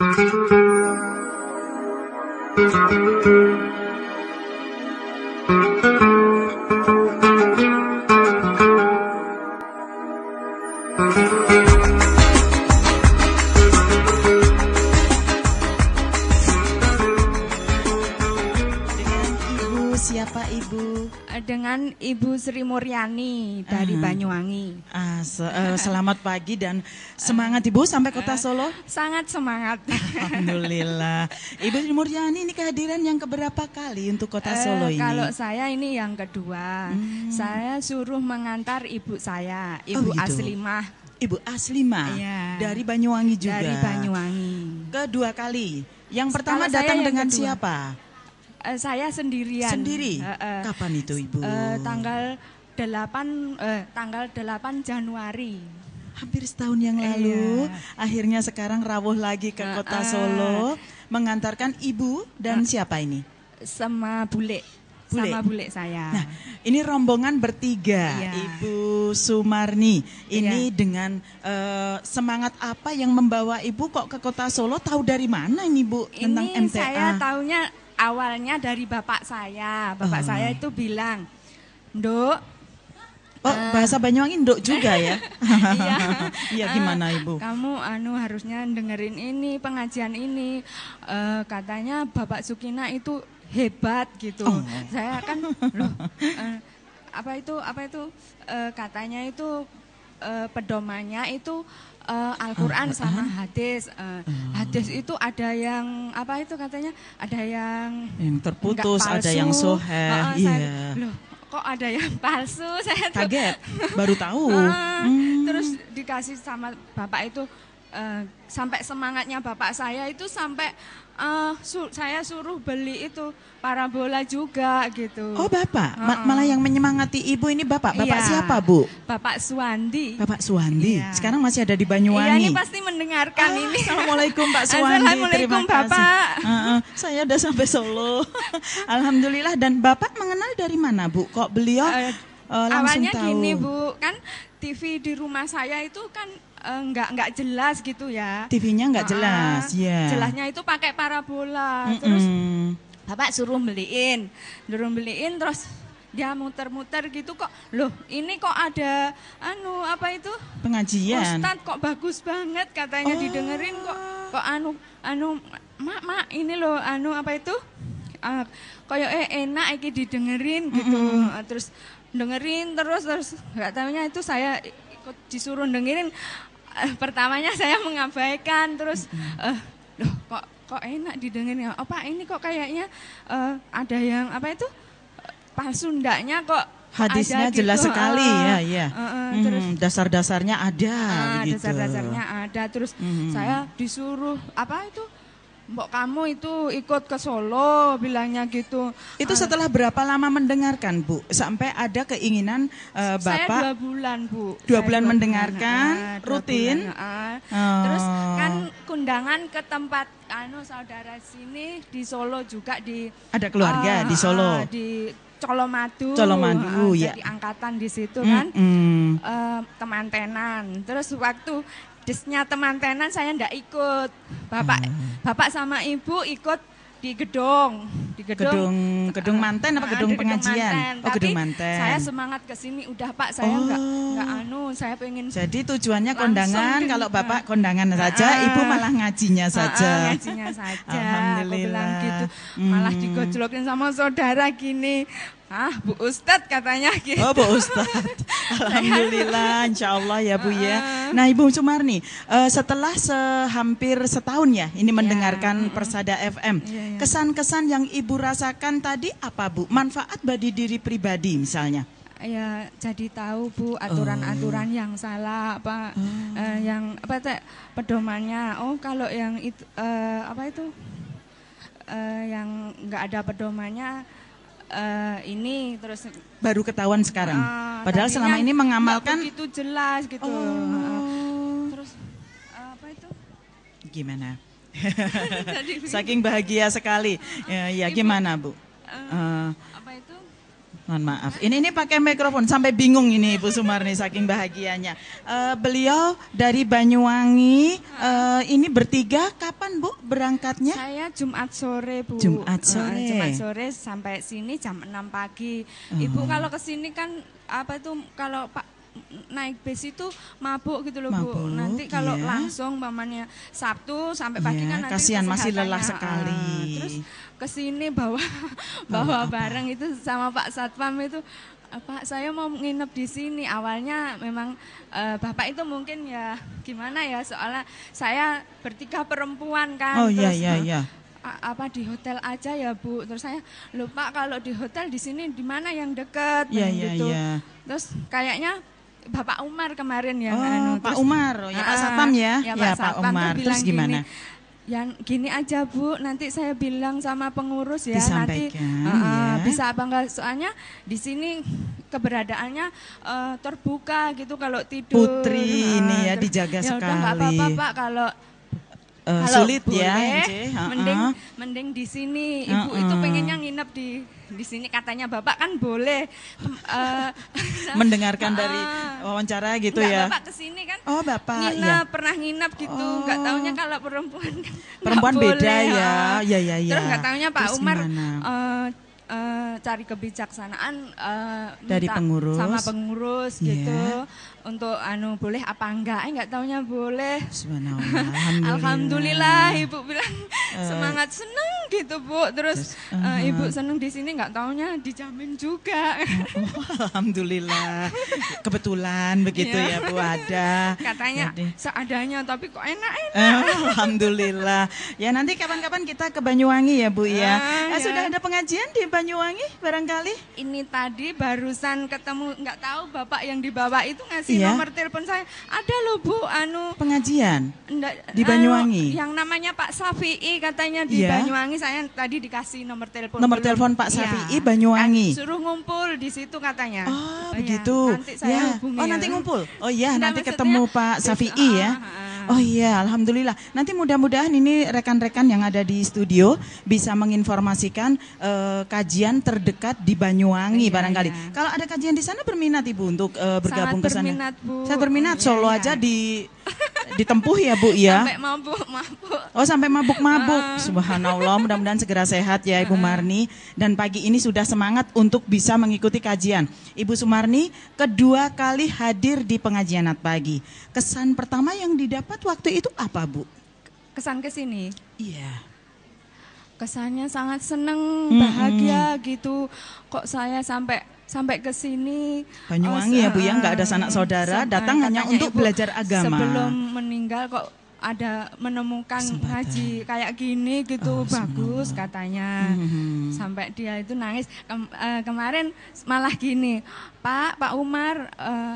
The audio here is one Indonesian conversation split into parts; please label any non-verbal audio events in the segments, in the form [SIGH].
Thank you. Ibu Sri Muryani dari uh, Banyuwangi. Uh, se uh, selamat pagi dan semangat Ibu sampai kota eh, Solo. Sangat semangat. [LAUGHS] Alhamdulillah. Ibu Sri Muryani ini kehadiran yang keberapa kali untuk kota eh, Solo ini? Kalau saya ini yang kedua. Hmm. Saya suruh mengantar ibu saya, oh, Ibu oh, Aslimah. Ibu Aslimah iya. dari Banyuwangi juga. Dari Banyuwangi. Kedua kali. Yang pertama Kalau datang dengan kedua. siapa? Eh, saya sendirian. Sendiri? Uh, uh, Kapan itu Ibu? Uh, tanggal 8 uh, eh, tanggal 8 Januari. Hampir setahun yang lalu, iya. akhirnya sekarang rawuh lagi ke uh, kota uh, Solo, mengantarkan ibu dan uh, siapa ini? Sama bule. bule, sama bule saya. Nah, ini rombongan bertiga, iya. Ibu Sumarni. Ini iya. dengan uh, semangat apa yang membawa Ibu kok ke kota Solo? Tahu dari mana ini Bu ini tentang MTA? Ini saya taunya awalnya dari bapak saya. Bapak uh. saya itu bilang, "Nduk, Oh, bahasa Banyuwangi nduk juga ya. [LAUGHS] iya. [LAUGHS] iya eh, gimana Ibu? Kamu anu harusnya dengerin ini pengajian ini. Uh, katanya Bapak Sukina itu hebat gitu. Oh. Saya kan loh uh, apa itu apa itu uh, katanya itu uh, pedomannya itu uh, Al-Qur'an sama hadis. Uh, hadis itu ada yang apa itu katanya? Ada yang yang terputus, palsu, ada yang soheh. Uh, iya. loh, kok ada yang [LAUGHS] palsu? Saya tuh, baru tahu. uh, hmm. Terus dikasih sama bapak itu Eh, sampai semangatnya bapak saya itu sampai uh, su saya suruh beli itu parabola juga gitu. Oh bapak, uh -uh. Ma malah yang menyemangati ibu ini bapak. Bapak iya. siapa bu? Bapak Suwandi. Bapak Suwandi. Iya. Sekarang masih ada di Banyuwangi. Iya ini pasti mendengarkan ah, ini. Assalamualaikum Pak [LAUGHS] Suwandi. Assalamualaikum Terima bapak. Uh -uh. Saya udah sampai Solo. [LAUGHS] Alhamdulillah. Dan bapak mengenal dari mana bu? Kok beliau uh, uh, langsung Awalnya tahu? Awalnya gini bu, kan TV di rumah saya itu kan enggak eh, enggak jelas gitu ya. TV-nya enggak nah, jelas, ya. Yeah. Jelasnya itu pakai parabola. Mm -mm. Terus bapak suruh beliin, suruh beliin terus dia muter-muter gitu kok loh ini kok ada anu apa itu pengajian Ustad kok bagus banget katanya oh. didengerin kok kok anu anu mak mak ini loh anu apa itu uh, koyo eh enak iki didengerin gitu mm -mm. terus dengerin terus terus enggak tahunya itu saya takut disuruh dengerin uh, eh, pertamanya saya mengabaikan terus uh, loh kok kok enak didengerin apa ya? ini kok kayaknya uh, ada yang apa itu palsu ndaknya kok hadisnya ada jelas gitu. sekali uh, ya ya uh, uh, mm, dasar-dasarnya ada uh, gitu. dasar-dasarnya ada terus mm. saya disuruh apa itu Mbok kamu itu ikut ke Solo bilangnya gitu. Itu ah. setelah berapa lama mendengarkan Bu? Sampai ada keinginan uh, Bapak? Saya dua bulan Bu. Dua saya bulan dua mendengarkan bulan, ah, rutin. Bulan, ah. oh. Terus kan kundangan ke tempat anu saudara sini di Solo juga di. Ada keluarga uh, di Solo. Uh, di Colomadu, Colomadu uh, ya. di angkatan di situ mm, kan, mm. Uh, temantenan. Terus waktu disnya teman tenan saya ndak ikut. Bapak hmm. Bapak sama Ibu ikut di gedung, di gedung gedung, eh, gedung manten apa ah, gedung, pengajian? Manten. Oh, gedung manten. Saya semangat ke sini udah Pak, saya oh. enggak enggak anu, saya pengen Jadi tujuannya kondangan, kalau Bapak kondangan nah, saja, uh, Ibu malah ngajinya ah, saja. Uh, ngajinya saja. Gitu. Alhamdulillah. Aku gitu. Malah hmm. digojlokin sama saudara gini. Ah, Bu Ustadz katanya [LAUGHS] gitu. Oh, Bu Ustadz. [LAUGHS] Alhamdulillah, insya Allah ya Bu ya. Ah. Nah, Ibu Sumarni, eh, setelah sehampir setahun ya ini iya, mendengarkan ya. Persada FM, iya, iya. kesan-kesan yang Ibu rasakan tadi apa Bu? Manfaat bagi diri pribadi misalnya? ya jadi tahu bu aturan-aturan oh. yang salah apa oh. eh, yang apa teh pedomannya oh kalau yang itu eh, apa itu eh, yang nggak ada pedomannya uh, ini terus baru ketahuan sekarang. Uh, Padahal selama ini mengamalkan itu jelas gitu. Oh. Ah, terus uh, apa itu? Gimana? [LAUGHS] Saking bahagia sekali. Ah, eh, ya, ya gimana, Bu? Uh, Mohon maaf. Ini ini pakai mikrofon sampai bingung ini Ibu Sumarni saking bahagianya. Uh, beliau dari Banyuwangi. Uh, ini bertiga kapan Bu berangkatnya? Saya Jumat sore Bu. Jumat eh, sore. Uh, Jumat sore sampai sini jam 6 pagi. Uh. Ibu kalau ke sini kan apa itu kalau Pak naik bus itu mabuk gitu loh mabuk, bu. Nanti kalau iya. langsung mamanya Sabtu sampai pagi iya, kan nanti kasihan masih lelah sekali. Uh, terus kesini bawa [LAUGHS] bawa barang itu sama Pak Satpam itu Pak saya mau nginep di sini awalnya memang uh, bapak itu mungkin ya gimana ya soalnya saya bertiga perempuan kan oh iya iya iya apa di hotel aja ya Bu. Terus saya lupa kalau di hotel di sini di mana yang dekat Iya iya iya iya. Terus kayaknya Bapak Umar kemarin ya oh, anu, Pak Umar, ya Pak Satpam ya. Ya, ya Pak, Satpam Umar. Terus gimana? Gini, yang gini aja Bu, nanti saya bilang sama pengurus ya, nanti uh, ya. bisa apa enggak soalnya di sini keberadaannya uh, terbuka gitu kalau tidur. Putri uh, ini ya dijaga ya sekali. Ya udah apa-apa Pak kalau uh, Kalau sulit boleh, ya. Mending uh -uh. mending di sini. Ibu uh -uh. itu pengennya nginep di di sini katanya Bapak kan boleh uh, [LAUGHS] mendengarkan uh, dari wawancara gitu enggak, ya. Bapak ke kan. Oh, Bapak. Nginep, ya. pernah nginep gitu. Oh. taunya kalau perempuan kan Perempuan beda boleh, ya. Ya ya ya. Terus nggak taunya Pak Terus Umar uh, uh, cari kebijaksanaan uh, dari pengurus sama pengurus yeah. gitu untuk anu boleh apa enggak? Eh enggak taunya boleh. [LAUGHS] Alhamdulillah, Alhamdulillah Ibu bilang uh, semangat seneng gitu, Bu. Terus just, uh, uh, Ibu seneng di sini enggak taunya dijamin juga. Oh, oh, alhamdulillah. Kebetulan begitu yeah. ya, Bu ada. Katanya Jadi. seadanya tapi kok enak-enak. Uh, alhamdulillah. Ya nanti kapan-kapan kita ke Banyuwangi ya, Bu ya. Uh, ya. Sudah iya. ada pengajian di Banyuwangi Banyuwangi barangkali? Ini tadi barusan ketemu nggak tahu bapak yang dibawa itu ngasih iya. nomor telepon saya. Ada loh Bu anu pengajian enggak, di Banyuwangi. Anu, yang namanya Pak Safi'i katanya di iya. Banyuwangi saya tadi dikasih nomor telepon. Nomor telepon Pak Safi'i iya. Banyuwangi. Kan, suruh ngumpul di situ katanya. Oh, oh begitu. Ya. Nanti saya ya. Oh nanti ya. ngumpul. Oh iya nanti ketemu Pak Safi'i ya. Uh, uh, Oh iya, alhamdulillah. Nanti mudah-mudahan ini rekan-rekan yang ada di studio bisa menginformasikan uh, kajian terdekat di Banyuwangi iya, barangkali. Iya. Kalau ada kajian di sana berminat Ibu untuk uh, bergabung ke sana? Sangat berminat, Bu. Oh, Saya berminat Solo iya, iya. aja di ditempuh ya Bu ya. Sampai mabuk-mabuk. Oh sampai mabuk-mabuk. Ah. Subhanallah mudah-mudahan segera sehat ya Ibu ah. Marni. Dan pagi ini sudah semangat untuk bisa mengikuti kajian. Ibu Sumarni kedua kali hadir di pengajian at pagi. Kesan pertama yang didapat waktu itu apa Bu? Kesan ke sini? Iya. Kesannya sangat seneng, hmm, bahagia mm -hmm. gitu. Kok saya sampai sampai ke sini Banyuwangi oh, ya Bu ya nggak ada sanak eh, saudara datang hanya untuk Ibu, belajar agama sebelum meninggal kok ada menemukan Sempatan. haji kayak gini gitu oh, bagus katanya hmm. sampai dia itu nangis Kem, uh, kemarin malah gini Pak Pak Umar uh,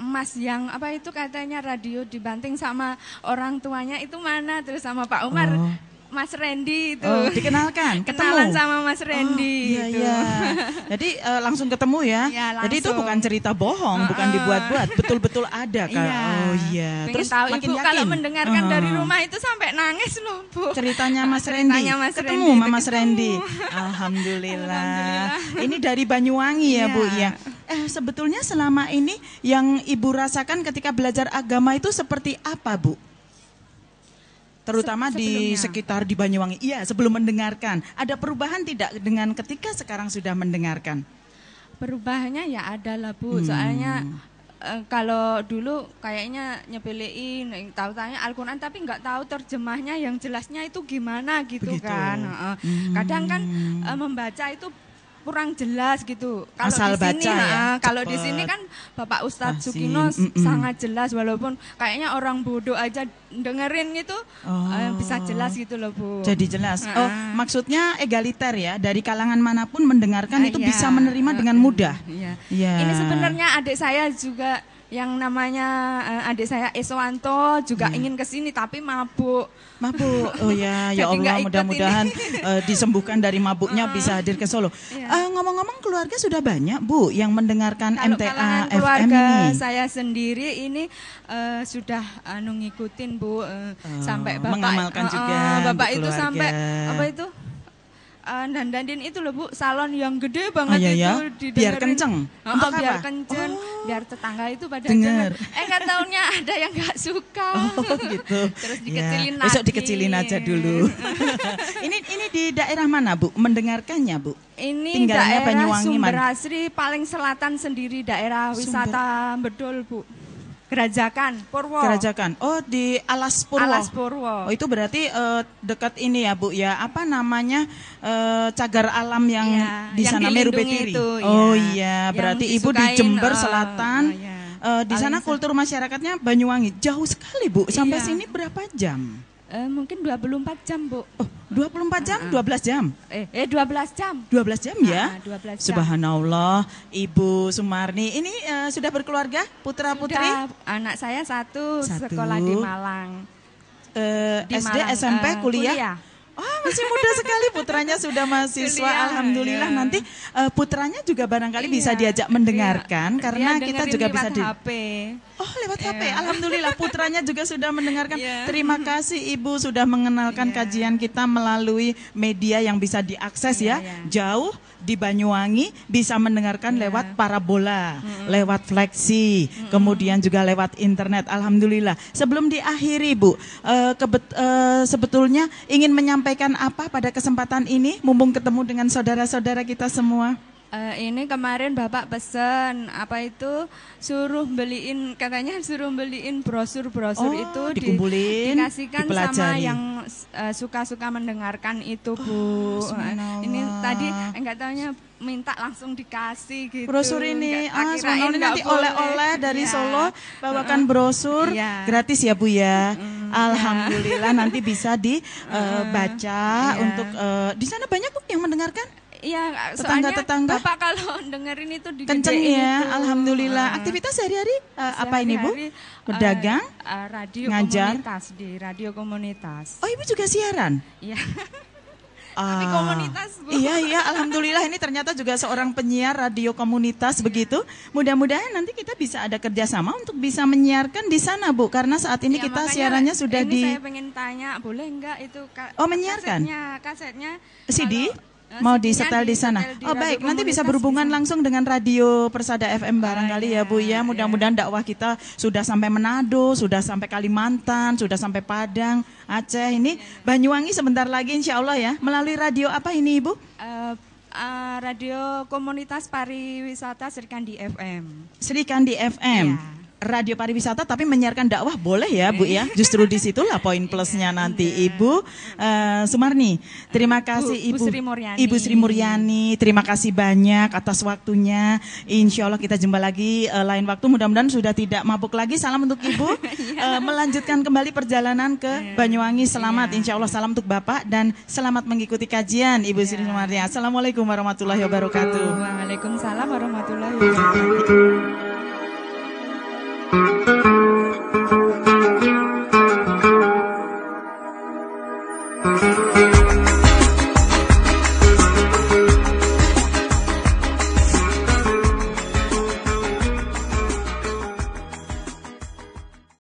Mas yang apa itu katanya radio dibanting sama orang tuanya itu mana terus sama Pak Umar oh Mas Randy itu. Oh, dikenalkan, ketemu. Kenalan sama Mas oh, Randy. Oh, iya, gitu. iya. Jadi uh, langsung ketemu ya. [LAUGHS] ya langsung. Jadi itu bukan cerita bohong, uh, uh. bukan dibuat-buat, betul-betul ada kan. Iya. Oh iya. Pengen Terus tahu makin Ibu kalau mendengarkan uh. dari rumah itu sampai nangis loh, Bu. Ceritanya [LAUGHS] Mas Randy. Ceritanya Mas ketemu Randy, sama Mas Randy. [LAUGHS] Alhamdulillah. Alhamdulillah. Ini dari Banyuwangi ya, Bu, iya. ya. Eh sebetulnya selama ini yang Ibu rasakan ketika belajar agama itu seperti apa, Bu? terutama Se di sekitar di Banyuwangi. Iya, sebelum mendengarkan. Ada perubahan tidak dengan ketika sekarang sudah mendengarkan? Perubahannya ya ada lah Bu, hmm. soalnya eh, kalau dulu kayaknya nyepelein tahu tanya al tapi nggak tahu terjemahnya yang jelasnya itu gimana gitu Begitu. kan. Hmm. Kadang kan eh, membaca itu kurang jelas gitu. Kalau di sini, baca ya. kalau di sini kan Bapak Ustadz Sukino mm -mm. sangat jelas walaupun kayaknya orang bodoh aja dengerin gitu oh. eh, bisa jelas gitu loh Bu. Jadi jelas. Nah. Oh, maksudnya egaliter ya. Dari kalangan manapun mendengarkan eh, itu iya. bisa menerima dengan mudah. Iya. Ya. Ini sebenarnya adik saya juga yang namanya uh, adik saya Eswanto juga yeah. ingin ke sini tapi mabuk. Mabuk. Oh iya. [LAUGHS] ya, ya Allah mudah-mudahan uh, [LAUGHS] disembuhkan dari mabuknya uh, bisa hadir ke Solo. ngomong-ngomong iya. eh, ngomong-ngomong keluarga sudah banyak, Bu, yang mendengarkan Kalau MTA FM keluarga ini. saya sendiri ini uh, sudah anu ngikutin, Bu, uh, uh, sampai Bapak mengamalkan juga. Uh, Bapak itu keluarga. sampai apa itu? uh, dandin itu loh Bu, salon yang gede banget oh, iya, iya. itu didengerin. Biar kenceng. Oh, Untuk biar kenceng, oh. biar tetangga itu pada denger. Eh enggak tahunya ada yang nggak suka. [LAUGHS] Oh, gitu. Terus iya. dikecilin ya. Besok dikecilin aja dulu. [LAUGHS] ini ini di daerah mana Bu? Mendengarkannya Bu? Ini Tinggalnya daerah Banyuwangi Sumber Asri paling selatan sendiri daerah wisata Sumber. Bedol Bu. Kerajakan Purwo. Kerajakan. Oh, di Alas Purwo. Alas Purwo. Oh, itu berarti uh, dekat ini ya, Bu ya. Apa namanya? Uh, cagar alam yang ya, di sana Meru Betiri. Itu, iya. Oh iya, berarti Ibu di Jember uh, Selatan. Uh, ya. uh, di Paling sana kultur masyarakatnya Banyuwangi. Jauh sekali, Bu. Sampai iya. sini berapa jam? Eh, mungkin 24 jam, Bu. Oh, 24 jam? Uh, uh. 12 jam? Eh, eh 12 jam. 12 jam ya? Uh, ah, 12 jam. Subhanallah, Ibu Sumarni. Ini uh, sudah berkeluarga? Putra-putri? Anak saya satu, satu, sekolah di Malang. Uh, di SD, Malang, SMP, uh, eh, kuliah? kuliah. Oh, masih muda sekali putranya sudah mahasiswa. Kuliah, Alhamdulillah iya. nanti putranya juga barangkali iya, bisa diajak mendengarkan iya, karena kita juga bisa di HP. Oh lewat iya. HP. Yeah. Alhamdulillah putranya juga sudah mendengarkan. Yeah. Terima kasih Ibu sudah mengenalkan yeah. kajian kita melalui media yang bisa diakses yeah, ya. Yeah. Iya. Jauh di Banyuwangi bisa mendengarkan yeah. lewat parabola, mm-hmm. lewat fleksi, mm-hmm. kemudian juga lewat internet. Alhamdulillah. Sebelum diakhiri ibu, eh, kebet, eh, sebetulnya ingin menyampaikan apa pada kesempatan ini mumpung ketemu dengan saudara-saudara kita semua? uh, ini kemarin bapak pesen apa itu suruh beliin katanya suruh beliin brosur-brosur oh, itu dikumpulin, di, dikasihkan sama yang eh, suka-suka uh, mendengarkan itu oh, bu. Oh, ini tadi enggak tahunya minta langsung dikasih gitu. Brosur ini, ah, enggak, ah, ini nanti oleh-oleh dari ya. Solo bawakan brosur ya. gratis ya bu ya. Mm, Alhamdulillah ya. nanti bisa dibaca uh, uh, ya. untuk uh, di sana banyak bu yang mendengarkan. Iya, tetangga, tetangga. Bapak kalau [LAUGHS] dengerin itu di Kenceng ya, itu. alhamdulillah. Aktivitas sehari-hari uh, eh, sehari apa ini, Bu? Eh, Berdagang? Uh, uh, radio ngajar. komunitas di radio komunitas. Oh, Ibu juga siaran? Iya. [LAUGHS] Ah. Tapi komunitas Bu. Iya iya, alhamdulillah ini ternyata juga seorang penyiar radio komunitas iya. begitu. Mudah-mudahan nanti kita bisa ada kerjasama untuk bisa menyiarkan di sana Bu, karena saat ini iya, kita siarannya sudah ini di. Saya pengen tanya, boleh enggak itu? Oh menyiarkan? Kasetnya, kasetnya. CD? Kalau Eh, Mau disetel di sana. oh baik, nanti bisa berhubungan langsung dengan Radio Persada FM barangkali ah, iya, ya Bu ya. Iya. Mudah-mudahan dakwah kita sudah sampai Manado, sudah sampai Kalimantan, sudah sampai Padang, Aceh ini iya, Banyuwangi sebentar lagi insya Allah ya. Melalui radio apa ini Ibu? Eh, eh, radio Komunitas Pariwisata Serikandi FM. Serikandi FM radio pariwisata tapi menyiarkan dakwah boleh ya Bu ya. Eh. Justru disitulah poin [LAUGHS] iya, plusnya iya. nanti Ibu uh, Sumarni. Terima kasih Bu, Ibu Sri Muryani. Ibu Sri Muryani, terima kasih banyak atas waktunya. Insya Allah kita jumpa lagi uh, lain waktu. Mudah-mudahan sudah tidak mabuk lagi. Salam untuk Ibu uh, [LAUGHS] melanjutkan kembali perjalanan ke Banyuwangi. Selamat Insya Allah salam untuk Bapak dan selamat mengikuti kajian Ibu Sri Muryani. Assalamualaikum warahmatullahi wabarakatuh. Waalaikumsalam warahmatullahi wabarakatuh.